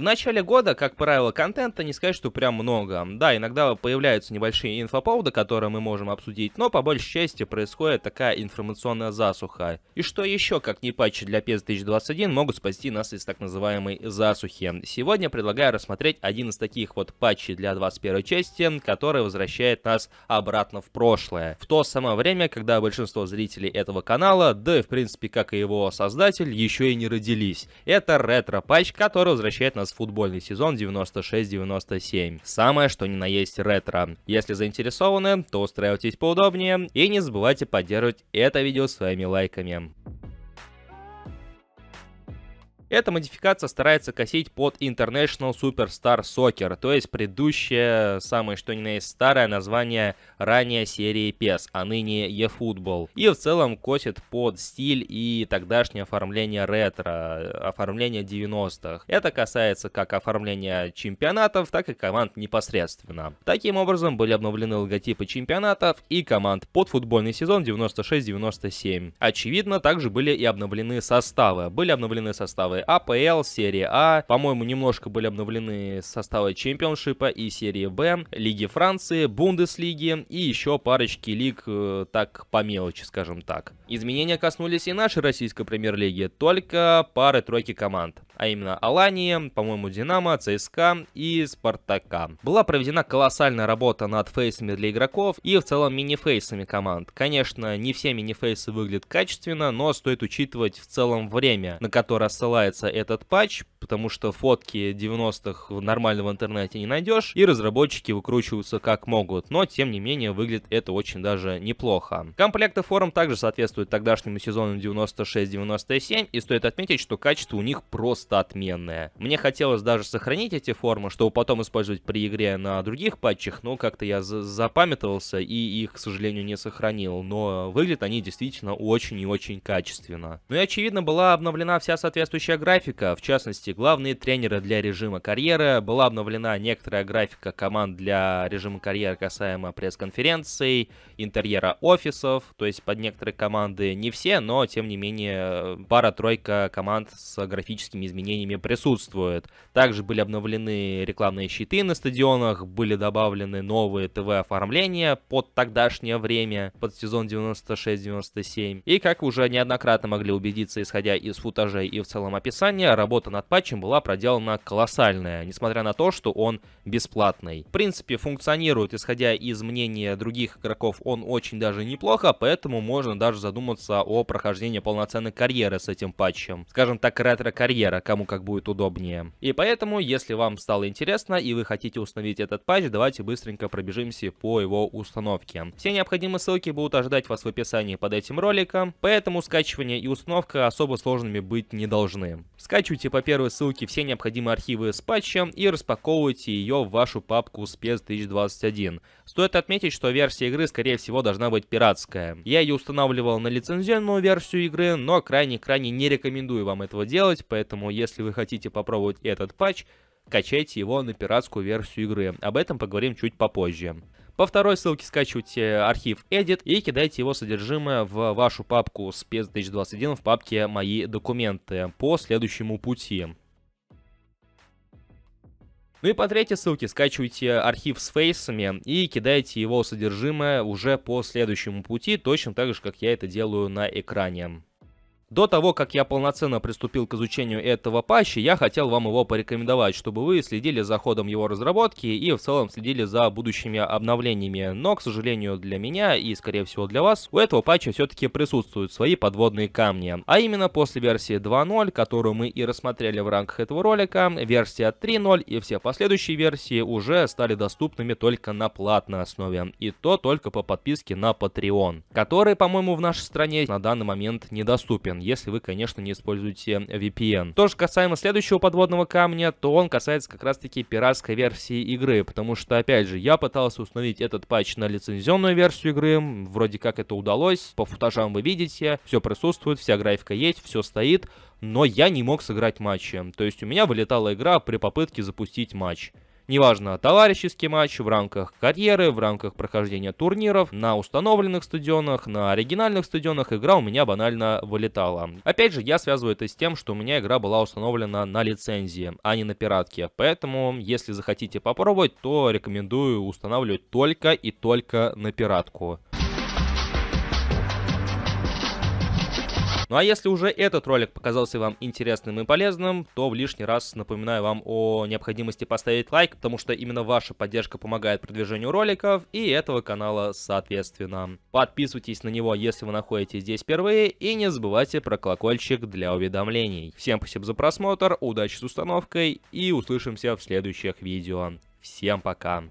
В начале года, как правило, контента не сказать, что прям много. Да, иногда появляются небольшие инфоповоды, которые мы можем обсудить, но по большей части происходит такая информационная засуха. И что еще, как не патчи для PES 2021, могут спасти нас из так называемой засухи. Сегодня предлагаю рассмотреть один из таких вот патчей для 21 части, который возвращает нас обратно в прошлое. В то самое время, когда большинство зрителей этого канала, да и в принципе как и его создатель, еще и не родились. Это ретро-патч, который возвращает нас раз футбольный сезон 96-97. Самое что ни на есть ретро. Если заинтересованы, то устраивайтесь поудобнее и не забывайте поддерживать это видео своими лайками. Эта модификация старается косить под International Superstar Soccer, то есть предыдущее, самое что ни на есть старое название ранее серии PES, а ныне eFootball. И в целом косит под стиль и тогдашнее оформление ретро, оформление 90-х. Это касается как оформления чемпионатов, так и команд непосредственно. Таким образом были обновлены логотипы чемпионатов и команд под футбольный сезон 96-97. Очевидно, также были и обновлены составы. Были обновлены составы АПЛ, серия А. По-моему, немножко были обновлены составы чемпионшипа и серии Б, Лиги Франции, Бундеслиги и еще парочки лиг э, так по мелочи, скажем так. Изменения коснулись и нашей российской премьер-лиги, только пары-тройки команд а именно Алании, по-моему, Динамо, ЦСКА и Спартака. Была проведена колоссальная работа над фейсами для игроков и в целом мини-фейсами команд. Конечно, не все мини-фейсы выглядят качественно, но стоит учитывать в целом время, на которое ссылается этот патч, потому что фотки 90-х нормально в интернете не найдешь, и разработчики выкручиваются как могут, но тем не менее выглядит это очень даже неплохо. Комплекты форм также соответствуют тогдашнему сезону 96-97, и стоит отметить, что качество у них просто просто отменная. Мне хотелось даже сохранить эти формы, чтобы потом использовать при игре на других патчах, но как-то я запамятовался и их, к сожалению, не сохранил. Но выглядят они действительно очень и очень качественно. Ну и очевидно была обновлена вся соответствующая графика, в частности главные тренеры для режима карьеры, была обновлена некоторая графика команд для режима карьеры касаемо пресс-конференций, интерьера офисов, то есть под некоторые команды не все, но тем не менее пара-тройка команд с графическими изменениями изменениями присутствует. Также были обновлены рекламные щиты на стадионах, были добавлены новые ТВ-оформления под тогдашнее время, под сезон 96-97. И как уже неоднократно могли убедиться, исходя из футажей и в целом описания, работа над патчем была проделана колоссальная, несмотря на то, что он бесплатный. В принципе, функционирует, исходя из мнения других игроков, он очень даже неплохо, поэтому можно даже задуматься о прохождении полноценной карьеры с этим патчем. Скажем так, ретро-карьера, кому как будет удобнее. И поэтому, если вам стало интересно и вы хотите установить этот патч, давайте быстренько пробежимся по его установке. Все необходимые ссылки будут ожидать вас в описании под этим роликом, поэтому скачивание и установка особо сложными быть не должны. Скачивайте по первой ссылке все необходимые архивы с патчем и распаковывайте ее в вашу папку спец 2021. Стоит отметить, что версия игры скорее всего должна быть пиратская. Я ее устанавливал на лицензионную версию игры, но крайне-крайне не рекомендую вам этого делать, поэтому если вы хотите попробовать этот патч, качайте его на пиратскую версию игры. Об этом поговорим чуть попозже. По второй ссылке скачивайте архив Edit и кидайте его содержимое в вашу папку спец 2021 в папке «Мои документы» по следующему пути. Ну и по третьей ссылке скачивайте архив с фейсами и кидайте его содержимое уже по следующему пути, точно так же, как я это делаю на экране. До того, как я полноценно приступил к изучению этого патча, я хотел вам его порекомендовать, чтобы вы следили за ходом его разработки и в целом следили за будущими обновлениями. Но, к сожалению, для меня и, скорее всего, для вас, у этого патча все-таки присутствуют свои подводные камни. А именно после версии 2.0, которую мы и рассмотрели в рамках этого ролика, версия 3.0 и все последующие версии уже стали доступными только на платной основе. И то только по подписке на Patreon, который, по-моему, в нашей стране на данный момент недоступен если вы, конечно, не используете VPN. то же касаемо следующего подводного камня, то он касается как раз-таки пиратской версии игры, потому что, опять же, я пытался установить этот патч на лицензионную версию игры, вроде как это удалось, по футажам вы видите, все присутствует, вся графика есть, все стоит, но я не мог сыграть матчи, то есть у меня вылетала игра при попытке запустить матч. Неважно, товарищеский матч в рамках карьеры, в рамках прохождения турниров, на установленных стадионах, на оригинальных стадионах игра у меня банально вылетала. Опять же, я связываю это с тем, что у меня игра была установлена на лицензии, а не на пиратке. Поэтому, если захотите попробовать, то рекомендую устанавливать только и только на пиратку. Ну а если уже этот ролик показался вам интересным и полезным, то в лишний раз напоминаю вам о необходимости поставить лайк, потому что именно ваша поддержка помогает продвижению роликов и этого канала соответственно. Подписывайтесь на него, если вы находитесь здесь впервые, и не забывайте про колокольчик для уведомлений. Всем спасибо за просмотр, удачи с установкой и услышимся в следующих видео. Всем пока!